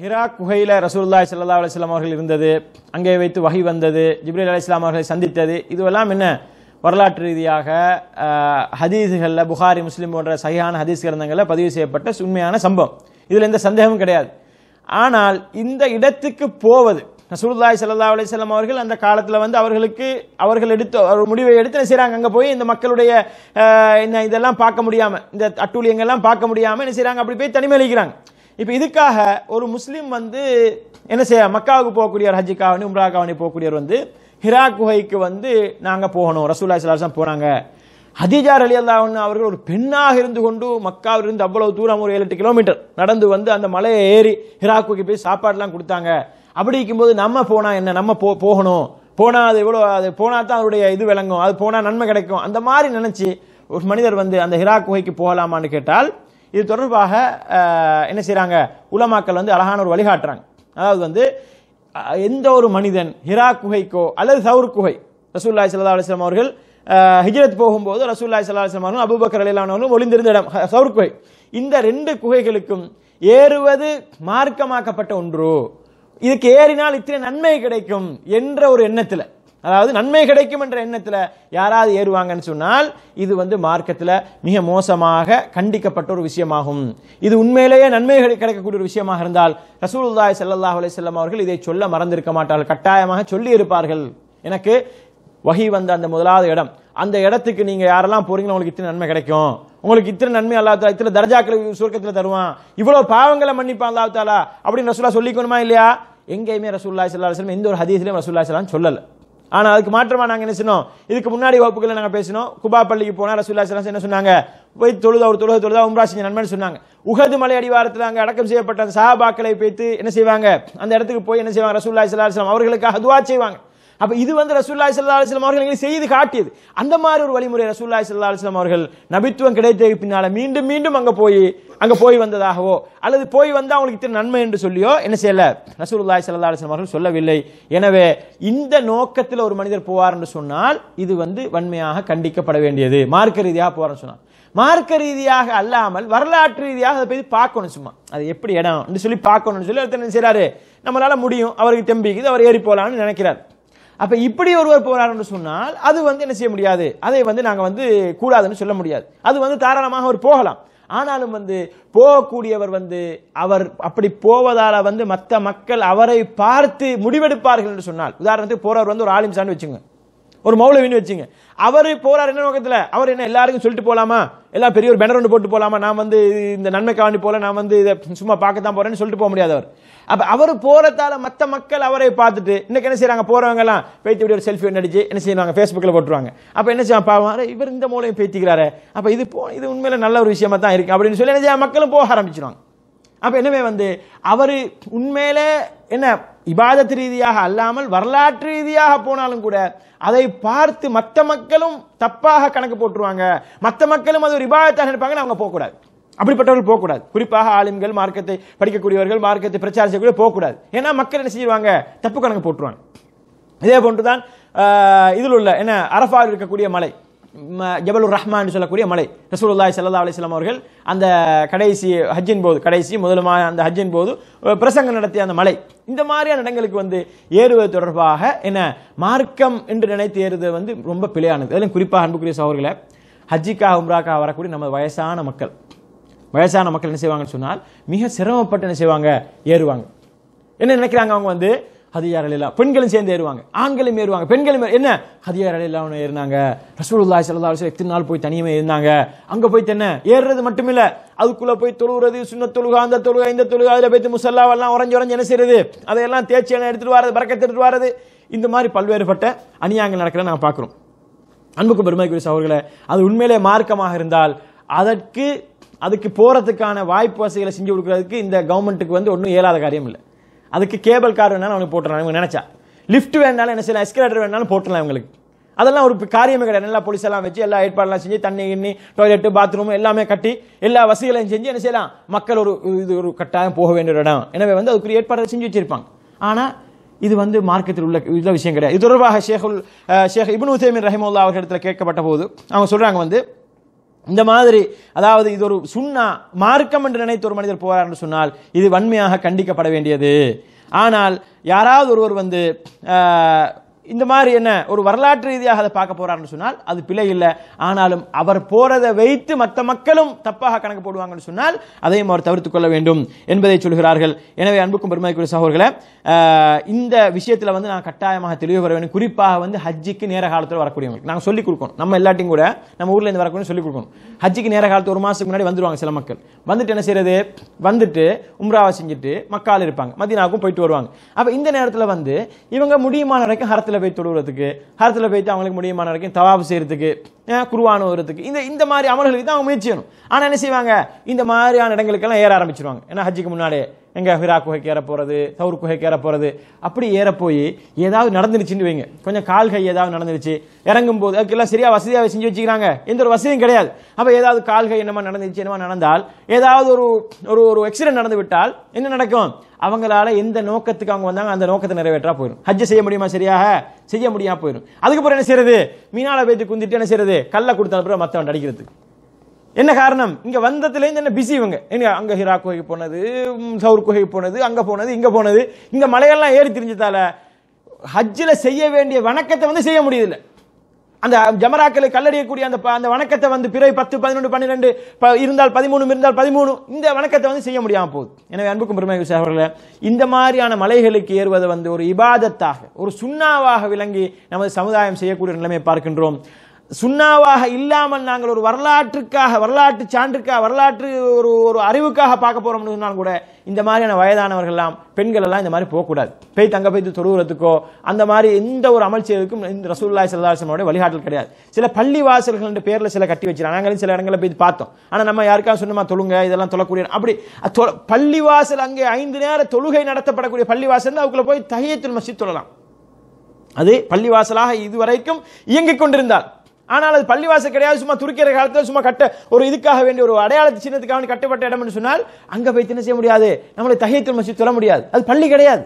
ஹிரா குகையில் ரசூல்லாய் சல்லா அலிஸ்லாம் அவர்கள் இருந்தது அங்கே வைத்து வகை வந்தது ஜிப்ரீல் அலி இஸ்லாம் அவர்களை சந்தித்தது இதுவெல்லாம் என்ன வரலாற்று ரீதியாக ஹதீஸுகளில் புகாரி முஸ்லீம் போன்ற சகியான ஹதீஸ் கிரந்தங்களில் பதிவு செய்யப்பட்ட உண்மையான சம்பவம் இதில் எந்த சந்தேகமும் கிடையாது ஆனால் இந்த இடத்துக்கு போவது நசூல்லாய் சல்லா அலிசல்லாம் அவர்கள் அந்த காலத்தில் வந்து அவர்களுக்கு அவர்கள் எடுத்து ஒரு முடிவை எடுத்து என்ன செய்கிறாங்க அங்கே போய் இந்த மக்களுடைய என்ன இதெல்லாம் பார்க்க முடியாமல் இந்த அட்டூழியங்கள்லாம் பார்க்க முடியாமல் என்ன செய்கிறாங்க அப்படி போய் தனிமலிக்கிறாங்க இப்போ இதுக்காக ஒரு முஸ்லீம் வந்து என்ன செய்ய மக்காவுக்கு போகக்கூடியவர் உம்ரா காவணி போகக்கூடியவர் வந்து ஹிரா குகைக்கு வந்து நாங்கள் போகணும் ரசூல்லா சலாசம் போகிறாங்க ஹதிஜார் அலி அல்லாஹன் அவர்கள் ஒரு பெண்ணாக இருந்து கொண்டு இருந்து அவ்வளவு தூரம் ஒரு ஏழு எட்டு கிலோமீட்டர் நடந்து வந்து அந்த மலையை ஏறி ஹிராக்குக்கு போய் சாப்பாடுலாம் கொடுத்தாங்க அப்படி இருக்கும்போது நம்ம போனா என்ன நம்ம போ போகணும் போனா அது எவ்வளோ அது போனா தான் அதனுடைய இது விளங்கும் அது போனா நன்மை கிடைக்கும் அந்த மாதிரி நினைச்சு ஒரு மனிதர் வந்து அந்த ஹிரா குகைக்கு போகலாமான்னு கேட்டால் இது தொடர்பாக என்ன செய்கிறாங்க உலமாக்கள் வந்து அழகான ஒரு வழிகாட்டுறாங்க அதாவது வந்து எந்த ஒரு மனிதன் ஹிரா குகைக்கோ அல்லது சவுர் குகை ரசூல்லா சல்லா அலிஸ்லாம் அவர்கள் ஹிஜரத் போகும்போது ரசூல்லா சல்லா அலிஸ்லாம் அவர்களும் அபுபக்கர் அலிலானவர்களும் ஒளிந்திருந்த இடம் சவுர் குகை இந்த ரெண்டு குகைகளுக்கும் ஏறுவது மார்க்கமாக்கப்பட்ட ஒன்று இதுக்கு ஏறினால் இத்தனை நன்மை கிடைக்கும் என்ற ஒரு எண்ணத்தில் அதாவது நன்மை கிடைக்கும் என்ற எண்ணத்தில் யாராவது ஏறுவாங்கன்னு சொன்னால் இது வந்து மார்க்கத்தில் மிக மோசமாக கண்டிக்கப்பட்ட ஒரு விஷயமாகும் இது உண்மையிலேயே நன்மை கிடைக்கக்கூடிய ஒரு விஷயமாக இருந்தால் ரசூலுல்லாய் சல்லாஹ் செல்லம் அவர்கள் இதை சொல்ல மறந்திருக்க மாட்டார்கள் கட்டாயமாக சொல்லி இருப்பார்கள் எனக்கு வகி வந்த அந்த முதலாவது இடம் அந்த இடத்துக்கு நீங்கள் யாரெல்லாம் போறீங்களோ உங்களுக்கு இத்தனை நன்மை கிடைக்கும் உங்களுக்கு இத்தனை நன்மை அல்லாத்தாலா இத்தனை தர்ஜாக்களை சுருக்கத்தில் தருவான் இவ்வளோ பாவங்களை மன்னிப்பான் அல்லாத்தாலா அப்படின்னு ரசூலா சொல்லிக்கணுமா இல்லையா எங்கேயுமே ரசூல்லா சல்லாஹ் எந்த ஒரு ஹதீஸ்லயும் ரசூல்லா சலாம் சொல்லலை ஆனால் அதுக்கு மாற்றமாக நாங்கள் என்ன சொன்னோம் இதுக்கு முன்னாடி வகுப்புகளை நாங்கள் பேசினோம் குபா பள்ளிக்கு போனால் ரசூல்லா சலாம் என்ன சொன்னாங்க போய் தொழுத ஒரு தொழுத தொழுதா உம்ரா செஞ்ச சொன்னாங்க உகது மலை அடிவாரத்தில் அங்கே அடக்கம் செய்யப்பட்ட சஹாபாக்களை பேத்து என்ன செய்வாங்க அந்த இடத்துக்கு போய் என்ன செய்வாங்க ரசூல்லா சல்லாஹ் அவர்களுக்காக அதுவா செய்வாங்க அப்ப இது வந்து ரசூல்லாய் சல்லா அலுவலம் அவர்கள் எங்களை செய்து காட்டியது அந்த மாதிரி ஒரு வழிமுறை ரசூல்லாய் சல்லா அலுவலம் அவர்கள் நபித்துவம் கிடைத்த பின்னால மீண்டும் மீண்டும் அங்க போய் அங்க போய் வந்ததாகவோ அல்லது போய் வந்து அவங்களுக்கு இத்தனை நன்மை என்று சொல்லியோ என்ன செய்யல ரசூல்லாய் சல்லா அலுவலம் அவர்கள் சொல்லவில்லை எனவே இந்த நோக்கத்தில் ஒரு மனிதர் போவார் என்று சொன்னால் இது வந்து வன்மையாக கண்டிக்கப்பட வேண்டியது மார்க்க ரீதியாக போவார்னு சொன்னால் மார்க்க ரீதியாக அல்லாமல் வரலாற்று ரீதியாக அதை போய் பார்க்கணும் சும்மா அது எப்படி இடம்னு சொல்லி பார்க்கணும்னு சொல்லி ஒருத்தர் என்ன செய்கிறாரு நம்மளால் முடியும் அவருக்கு தெம்பிக்குது அவர் ஏறி போகலான்னு நினைக்கிறார் அப்ப இப்படி ஒருவர் போறாருன்னு சொன்னால் அது வந்து என்ன செய்ய முடியாது அதை வந்து நாங்க வந்து கூடாதுன்னு சொல்ல முடியாது அது வந்து தாராளமாக அவர் போகலாம் ஆனாலும் வந்து போகக்கூடியவர் வந்து அவர் அப்படி போவதால வந்து மற்ற மக்கள் அவரை பார்த்து முடிவெடுப்பார்கள் என்று சொன்னால் உதாரணத்துக்கு போறவர் வந்து ஒரு ஆலிம்சான்னு வச்சுங்க ஒரு மௌலவின்னு வச்சுங்க அவர் போறார் என்ன நோக்கத்தில் அவர் என்ன எல்லாருக்கும் சொல்லிட்டு போலாமா எல்லா பெரிய ஒரு பேனர் ஒன்று போட்டு போலாமா நான் வந்து இந்த நன்மை நன்மைக்காண்டி போல நான் வந்து இதை சும்மா பார்க்க தான் போறேன்னு சொல்லிட்டு போக அவர் அப்ப அவர் போறதால மற்ற மக்கள் அவரை பார்த்துட்டு இன்னைக்கு என்ன செய்யறாங்க போறவங்க எல்லாம் பேத்தி விட ஒரு செல்ஃபி அடிச்சு என்ன செய்வாங்க ஃபேஸ்புக்கில் போட்டுருவாங்க அப்ப என்ன செய்வாங்க பாவாரு இவர் இந்த மூலையும் பேத்திக்கிறாரு அப்ப இது போ இது உண்மையில நல்ல ஒரு விஷயமா தான் இருக்கு அப்படின்னு சொல்லி என்ன செய்ய மக்களும் போக ஆரம்பிச்சிருவாங்க அப்ப என்னவே வந்து அவர் உண்மையிலே என்ன இபாதத்து ரீதியாக அல்லாமல் வரலாற்று ரீதியாக போனாலும் கூட அதை பார்த்து மற்ற மக்களும் தப்பாக கணக்கு போட்டுருவாங்க மற்ற மக்களும் அது ஒரு இபாதத்தாக நினைப்பாங்க அவங்க போகக்கூடாது அப்படிப்பட்டவர்கள் போகக்கூடாது குறிப்பாக ஆளும்கள் மார்க்கத்தை படிக்கக்கூடியவர்கள் மார்க்கத்தை பிரச்சாரம் செய்யக்கூடிய போகக்கூடாது ஏன்னா மக்கள் என்ன செய்வாங்க தப்பு கணக்கு போட்டுருவாங்க இதே போன்று தான் இதில் உள்ள என்ன அரஃபாவில் இருக்கக்கூடிய மலை ஜபலுர் ரஹ்மான் சொல்லக்கூடிய மலை ரசூலுல்லாய் சல்லா அலிஸ்லாம் அவர்கள் அந்த கடைசி ஹஜ்ஜின் போது கடைசி முதலுமாக அந்த ஹஜ்ஜின் போது பிரசங்கம் நடத்திய அந்த மலை இந்த மாதிரியான இடங்களுக்கு வந்து ஏறுவது தொடர்பாக என்ன மார்க்கம் என்று நினைத்து ஏறுவது வந்து ரொம்ப பிழையானது அதிலும் குறிப்பாக அன்புக்குரிய சோர்களை ஹஜ்ஜிக்கா உம்ராக்காக வரக்கூடிய நமது வயசான மக்கள் வயசான மக்கள் என்ன செய்வாங்கன்னு சொன்னால் மிக சிரமப்பட்டு என்ன செய்வாங்க ஏறுவாங்க என்ன நினைக்கிறாங்க அவங்க வந்து ஹதியார் அலிலா பெண்களும் சேர்ந்து ஏறுவாங்க ஆண்களும் ஏறுவாங்க பெண்களும் என்ன ஹதியார் அலிலா ஒன்று ஏறினாங்க ரசூலுல்லா சல்லா அலிஸ்லாம் எத்தனை நாள் போய் தனியுமே இருந்தாங்க அங்கே போய் தென்ன ஏறுறது மட்டும் இல்லை அதுக்குள்ளே போய் தொழுகிறது சுண்ண தொழுகா அந்த தொழுகா இந்த தொழுகா அதில் போய் முசல்லாவெல்லாம் உறைஞ்சு உறைஞ்சு என்ன செய்யறது அதையெல்லாம் தேர்ச்சியான எல்லாம் எடுத்துகிட்டு வரது பறக்க எடுத்துகிட்டு வரது இந்த மாதிரி பல்வேறுபட்ட அணியாங்க நடக்கிற நாங்கள் பார்க்குறோம் அன்புக்கு பெருமைக்குரிய அவர்களை அது உண்மையிலே மார்க்கமாக இருந்தால் அதற்கு அதுக்கு போகிறதுக்கான வாய்ப்பு வசதிகளை செஞ்சு கொடுக்கறதுக்கு இந்த கவர்மெண்ட்டுக்கு வந்து ஒன்றும் இயலாத காரியம் இல்லை அதுக்கு கேபிள் கார் வேணாலும் அவனுக்கு போட்டுறான் இவங்க நினச்சா லிஃப்ட் வேணாலும் என்ன செய்யலாம் எஸ்கலேட்டர் வேணாலும் போட்டுடலாம் இவங்களுக்கு அதெல்லாம் ஒரு காரியமே கிடையாது நல்லா போலீஸ் எல்லாம் வச்சு எல்லா ஏற்பாடுலாம் செஞ்சு தண்ணி கண்ணி டாய்லெட்டு பாத்ரூம் எல்லாமே கட்டி எல்லா வசதிகளையும் செஞ்சு என்ன செய்யலாம் மக்கள் ஒரு இது ஒரு கட்டாயம் போக வேண்டிய இடம் எனவே வந்து அதுக்குரிய ஏற்பாடு செஞ்சு வச்சிருப்பாங்க ஆனால் இது வந்து மார்க்கத்தில் உள்ள உள்ள விஷயம் கிடையாது இது தொடர்பாக ஷேகுல் ஷேக் இபின் உசேமின் ரஹிமுல்லா அவர்களிடத்தில் கேட்கப்பட்ட போது அவங்க சொல்கிறாங்க வந்து இந்த மாதிரி அதாவது இது ஒரு சுண்ணா மார்க்கம் என்று நினைத்து ஒரு மனிதர் போகிறார் என்று சொன்னால் இது வன்மையாக கண்டிக்கப்பட வேண்டியது ஆனால் யாராவது ஒருவர் வந்து இந்த மாதிரி என்ன ஒரு வரலாற்று ரீதியாக அதை பார்க்க போறாருன்னு சொன்னால் அது பிழை இல்லை ஆனாலும் அவர் போறதை வைத்து மற்ற மக்களும் தப்பாக கணக்கு போடுவாங்கன்னு சொன்னால் அதையும் அவர் தவிர்த்து கொள்ள வேண்டும் என்பதை சொல்கிறார்கள் எனவே அன்புக்கும் பெருமைக்குரிய சகோதர்களை இந்த விஷயத்தில் வந்து நான் கட்டாயமாக தெளிவு பெற வேண்டும் குறிப்பாக வந்து ஹஜ்ஜிக்கு நேர காலத்தில் வரக்கூடியவங்களுக்கு நாங்கள் சொல்லிக் கொடுக்கணும் நம்ம எல்லாத்தையும் கூட நம்ம ஊரில் இருந்து வரக்கூடிய சொல்லிக் கொடுக்கணும் ஹஜ்ஜிக்கு நேர காலத்து ஒரு மாதத்துக்கு முன்னாடி வந்துடுவாங்க சில மக்கள் வந்துட்டு என்ன செய்யறது வந்துட்டு உம்ராவை செஞ்சுட்டு மக்கால் இருப்பாங்க மதினாவுக்கும் போயிட்டு வருவாங்க அப்போ இந்த நேரத்தில் வந்து இவங்க முடியுமான வரைக்கும் ஹரத்தில் இடத்துல போய் தொழுகிறதுக்கு ஹரத்தில் போய்த்து அவங்களுக்கு முடியுமான வரைக்கும் தவாபு செய்கிறதுக்கு குருவான வருதுக்கு இந்த இந்த மாதிரி அமல்களுக்கு தான் அவங்க முயற்சி வேணும் ஆனால் என்ன செய்வாங்க இந்த மாதிரியான இடங்களுக்கெல்லாம் ஏற ஆரம்பிச்சிருவாங்க ஏன்னா ஹஜ்ஜிக்கு முன்னாடியே எங்கே ஹிரா குகைக்கு ஏற போகிறது சவுர் குகைக்கு ஏற போகிறது அப்படி ஏற போய் ஏதாவது நடந்துருச்சுன்னு வைங்க கொஞ்சம் கால் கை ஏதாவது நடந்துருச்சு இறங்கும் போது அதுக்கெல்லாம் சரியாக வசதியாக செஞ்சு வச்சுக்கிறாங்க எந்த ஒரு வசதியும் கிடையாது அப்போ ஏதாவது கால் கை என்னமா நடந்துச்சு என்னமா நடந்தால் ஏதாவது ஒரு ஒரு ஒரு எக்ஸிடென்ட் நடந்து விட்டால் என்ன நடக்கும் அவங்களால எந்த நோக்கத்துக்கு அவங்க வந்தாங்க அந்த நோக்கத்தை நிறைவேற்றா போயிடும் ஹஜ்ஜ செய்ய முடியுமா சரியாக செய்ய முடியாமல் போயிடும் அதுக்கப்புறம் என்ன செய்யறது மீனால போயிட்டு குந்திட்டு என்ன செய்யறது கல்லை கொடுத்த அப்புறம் மற்றவன் அடிக்கிறதுக்கு என்ன காரணம் இங்கே வந்ததுலேருந்து என்ன பிஸி இவங்க என்ன அங்கே ஹிரா குகைக்கு போனது சவுர் குகைக்கு போனது அங்கே போனது இங்கே போனது இங்கே மலையெல்லாம் ஏறி தெரிஞ்சதால ஹஜ்ஜில் செய்ய வேண்டிய வணக்கத்தை வந்து செய்ய முடியல அந்த ஜமராக்களை கல்லறியக்கூடிய அந்த அந்த வணக்கத்தை வந்து பிறை பத்து பதினொன்று பன்னிரெண்டு இருந்தால் பதிமூணு இருந்தால் பதிமூணு இந்த வணக்கத்தை வந்து செய்ய முடியாமல் போகுது எனவே அன்புக்கும் பெருமை அவர்களே இந்த மாதிரியான மலைகளுக்கு ஏறுவதை வந்து ஒரு இபாதத்தாக ஒரு சுண்ணாவாக விளங்கி நமது சமுதாயம் செய்யக்கூடிய நிலைமையை பார்க்கின்றோம் சுண்ணாவாக இல்லாமல் நாங்கள் ஒரு வரலாற்றுக்காக வரலாற்று சான்றுக்காக வரலாற்று ஒரு ஒரு அறிவுக்காக பார்க்க போறோம்னு சொன்னால் கூட இந்த மாதிரியான வயதானவர்கள்லாம் பெண்கள் எல்லாம் இந்த மாதிரி போகக்கூடாது போய் தங்க போய் தொழுகிறதுக்கோ அந்த மாதிரி எந்த ஒரு அமல் செய்வதற்கும் இந்த ரசூல்லா சிலதாசனோட வழிகாட்டல் கிடையாது சில பள்ளி வாசல்கள் பேரில் சில கட்டி வச்சிருக்காங்க நாங்களும் சில இடங்களில் போய் பார்த்தோம் ஆனால் நம்ம யாருக்காவது சொன்னமா தொழுங்க இதெல்லாம் தொழக்கூடிய அப்படி பள்ளி வாசல் அங்கே ஐந்து நேர தொழுகை நடத்தப்படக்கூடிய பள்ளி வாசல் அவங்களை போய் தகையத்தில் மசி தொழலாம் அது பள்ளி வாசலாக இதுவரைக்கும் இயங்கிக் கொண்டிருந்தார் ஆனால் அது பள்ளிவாசல் கிடையாது சும்மா துருக்கிற காலத்தில் சும்மா கட்ட ஒரு இதுக்காக வேண்டிய ஒரு அடையாள சின்னத்துக்காக கட்டப்பட்ட இடம் என்று சொன்னால் அங்கே போய் தின செய்ய முடியாது நம்மளை தகையத்தில் மசி சொல்ல முடியாது அது பள்ளி கிடையாது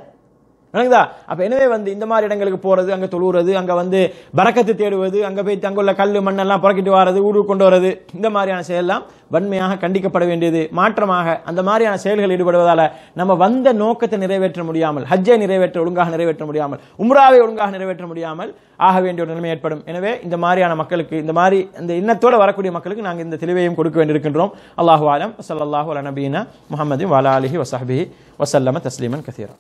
விளங்குதா அப்ப எனவே வந்து இந்த மாதிரி இடங்களுக்கு போறது அங்க தொழுறது அங்க வந்து பறக்கத்து தேடுவது அங்க போய் அங்குள்ள கல் மண்ணெல்லாம் புறக்கிட்டு வர்றது ஊருக்கு கொண்டு வர்றது இந்த மாதிரியான எல்லாம் வன்மையாக கண்டிக்கப்பட வேண்டியது மாற்றமாக அந்த மாதிரியான செயல்கள் ஈடுபடுவதால நம்ம வந்த நோக்கத்தை நிறைவேற்ற முடியாமல் ஹஜ்ஜை நிறைவேற்ற ஒழுங்காக நிறைவேற்ற முடியாமல் உம்ராவை ஒழுங்காக நிறைவேற்ற முடியாமல் ஆக வேண்டிய ஒரு நிலைமை ஏற்படும் எனவே இந்த மாதிரியான மக்களுக்கு இந்த மாதிரி இந்த இன்னத்தோடு வரக்கூடிய மக்களுக்கு நாங்கள் இந்த தெளிவையும் கொடுக்க வேண்டியிருக்கின்றோம் அல்லாஹு ஆலம் சல்லாஹூ அல முகமது வலா அலிஹி வசஹபி வசல்லம தஸ்லீமன் கசீரா